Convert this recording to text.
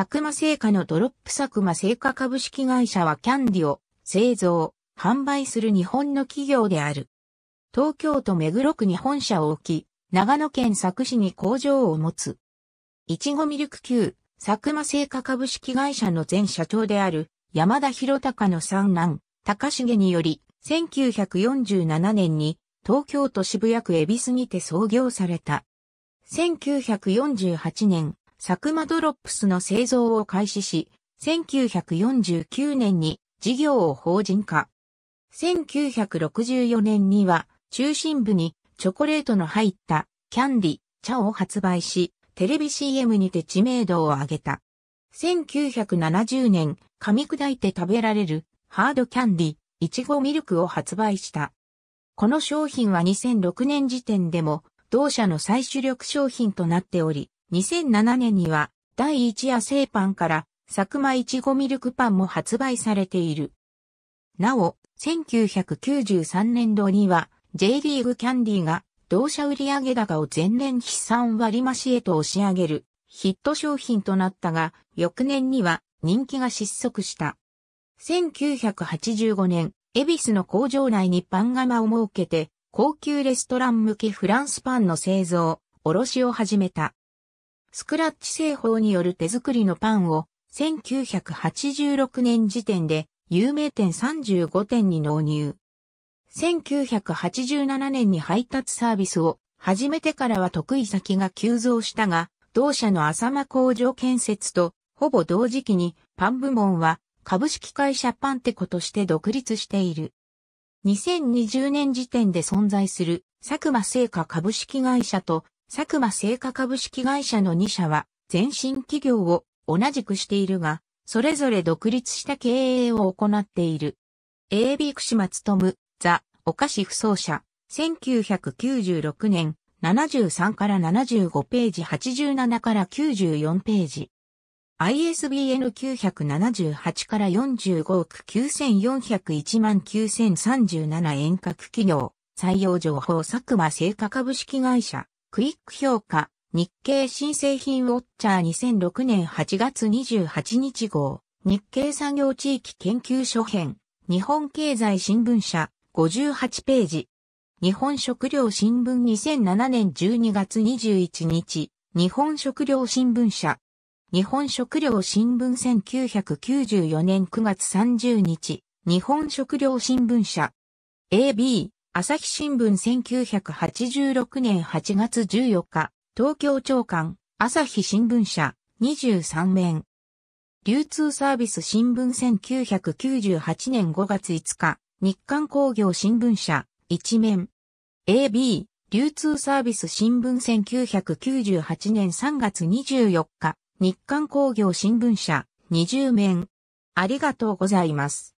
佐久間製菓のドロップ佐久間製菓株式会社はキャンディを製造、販売する日本の企業である。東京都目黒区に本社を置き、長野県佐久市に工場を持つ。いちごミルク級、佐久間製菓株式会社の前社長である山田博隆の三男、高重により、1947年に東京都渋谷区恵比寿にて創業された。1948年、サクマドロップスの製造を開始し、1949年に事業を法人化。1964年には中心部にチョコレートの入ったキャンディ、茶を発売し、テレビ CM にて知名度を上げた。1970年、噛み砕いて食べられるハードキャンディ、いちごミルクを発売した。この商品は2006年時点でも同社の最主力商品となっており、2007年には第一夜製パンから佐久間いちごミルクパンも発売されている。なお、1993年度には J リーグキャンディーが同社売上高を前年比3割増しへと押し上げるヒット商品となったが、翌年には人気が失速した。1985年、恵比寿の工場内にパン窯を設けて、高級レストラン向けフランスパンの製造、卸を始めた。スクラッチ製法による手作りのパンを1986年時点で有名店35店に納入。1987年に配達サービスを始めてからは得意先が急増したが、同社の浅間工場建設とほぼ同時期にパン部門は株式会社パンテコとして独立している。2020年時点で存在する佐久間製菓株式会社と佐久間製菓株式会社の2社は、全身企業を同じくしているが、それぞれ独立した経営を行っている。AB 串松務、ザ、お菓子不走者、1996年、73から75ページ、87から94ページ。ISBN 978から45億9401万9037遠隔企業採用情報佐久間製菓株式会社クイック評価、日経新製品ウォッチャー2006年8月28日号、日経産業地域研究所編、日本経済新聞社、58ページ。日本食料新聞2007年12月21日、日本食料新聞社。日本食料新聞1994年9月30日、日本食料新聞社。AB、朝日新聞1986年8月14日、東京長官、朝日新聞社、23面。流通サービス新聞1998年5月5日、日刊工業新聞社、1面。AB、流通サービス新聞1998年3月24日、日刊工業新聞社、20面。ありがとうございます。